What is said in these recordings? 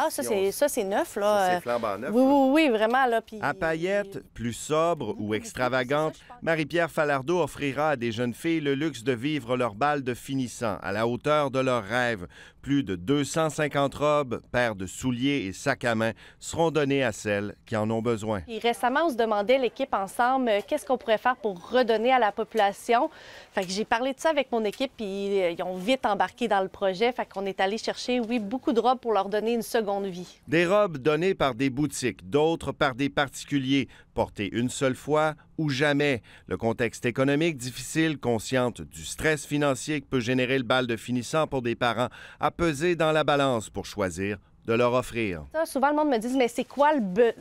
Ah, ça, c'est, neuf, là. Euh, oui, oui, oui, vraiment, là. Puis... À paillettes, plus sobre ou extravagante, Marie-Pierre Falardeau offrira à des jeunes filles le luxe de vivre leur bal de finissant à la hauteur de leurs rêves. Plus de 250 robes, paires de souliers et sacs à main seront données à celles qui en ont besoin. Et récemment, on se demandait, l'équipe ensemble, euh, qu'est-ce qu'on pourrait faire pour redonner à la population. Fait que j'ai parlé de ça avec mon équipe, puis euh, ils ont vite embarqué dans le projet. Fait qu'on est allé chercher, oui, beaucoup de robes pour leur donner une seconde vie. Des robes données par des boutiques, d'autres par des particuliers, portées une seule fois ou jamais. Le contexte économique difficile, consciente du stress financier que peut générer le bal de finissant pour des parents, a pesé dans la balance pour choisir de leur offrir. souvent, le monde me dit, mais c'est quoi le...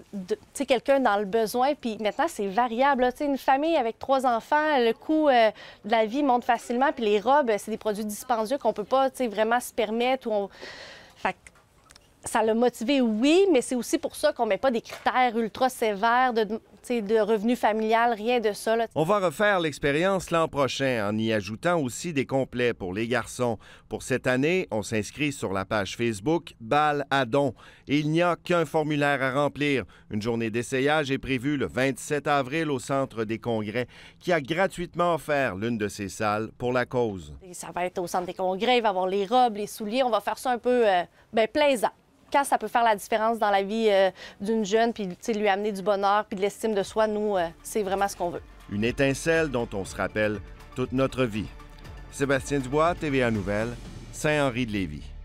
quelqu'un dans le besoin, puis maintenant, c'est variable. une famille avec trois enfants, le coût euh, de la vie monte facilement, puis les robes, c'est des produits dispendieux qu'on peut pas, vraiment se permettre. Ou ça l'a motivé, oui, mais c'est aussi pour ça qu'on ne met pas des critères ultra sévères de, de revenus familial, rien de ça. On va refaire l'expérience l'an prochain en y ajoutant aussi des complets pour les garçons. Pour cette année, on s'inscrit sur la page Facebook Ball à don. Et il n'y a qu'un formulaire à remplir. Une journée d'essayage est prévue le 27 avril au Centre des congrès, qui a gratuitement offert l'une de ses salles pour la cause. ça va être au Centre des congrès, il va y avoir les robes, les souliers. On va faire ça un peu euh, ben, plaisant ça peut faire la différence dans la vie euh, d'une jeune, puis lui amener du bonheur, puis de l'estime de soi, nous, euh, c'est vraiment ce qu'on veut. Une étincelle dont on se rappelle toute notre vie. Sébastien Dubois, TVA Nouvelle, Saint-Henri-de-Lévis.